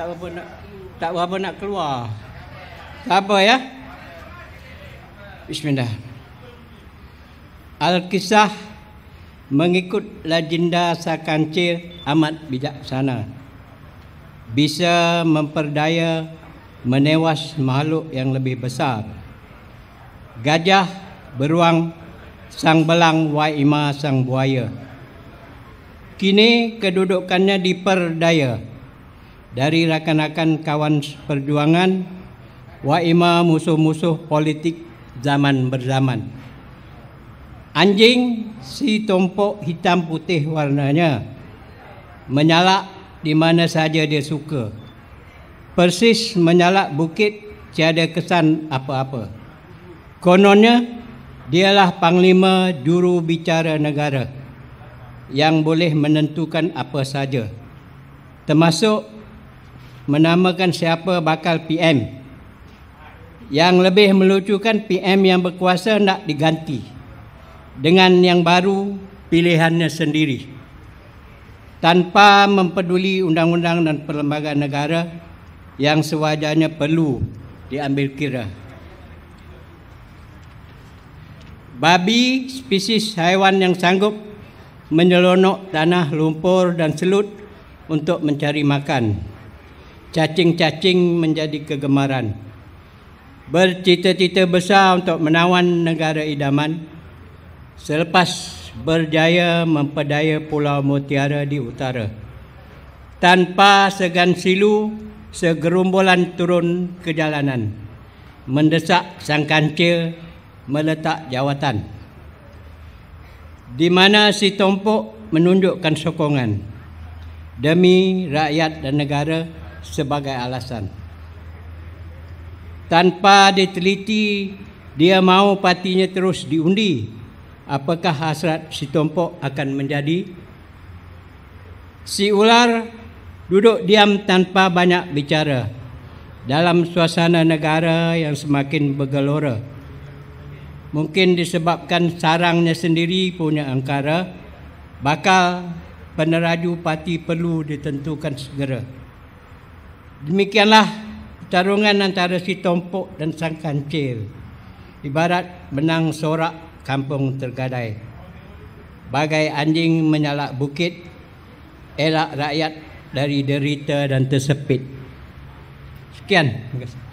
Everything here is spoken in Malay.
tak berapa nak tak berapa nak keluar. Tak apa ya. Bismillah. Al-Kisah mengikut legenda Sakancil amat bijaksana. Bisa memperdaya menewas makhluk yang lebih besar. Gajah beruang sang belang waima sang buaya. Kini kedudukannya diperdaya dari rakan-rakan kawan perjuangan wa imam musuh-musuh politik zaman berzaman. Anjing si tompok hitam putih warnanya menyala di mana saja dia suka. Persis menyala bukit tiada kesan apa-apa. Kononnya dialah panglima juru bicara negara yang boleh menentukan apa saja termasuk menamakan siapa bakal PM. Yang lebih melucukan PM yang berkuasa nak diganti dengan yang baru pilihannya sendiri. Tanpa mempeduli undang-undang dan perlembagaan negara yang sewajarnya perlu diambil kira. Babi spesies haiwan yang sanggup menyelonok tanah, lumpur dan selut untuk mencari makan cacing-cacing menjadi kegemaran bercita-cita besar untuk menawan negara idaman selepas berjaya memperdaya Pulau Mutiara di utara. Tanpa segan silu, segerombolan turun ke jalanan, mendesak sang kancil meletak jawatan. Di mana si Tompok menunjukkan sokongan demi rakyat dan negara, sebagai alasan. Tanpa diteliti, dia mahu patinya terus diundi. Apakah hasrat si tompok akan menjadi? Si ular duduk diam tanpa banyak bicara dalam suasana negara yang semakin bergelora. Mungkin disebabkan sarangnya sendiri punya angkara, bakal peneraju parti perlu ditentukan segera. Demikianlah pertarungan antara si Tompok dan Sang Kancil. Ibarat benang sorak kampung tergadai. Bagai anjing menyalak bukit, elak rakyat dari derita dan tersepit. Sekian. Terima kasih.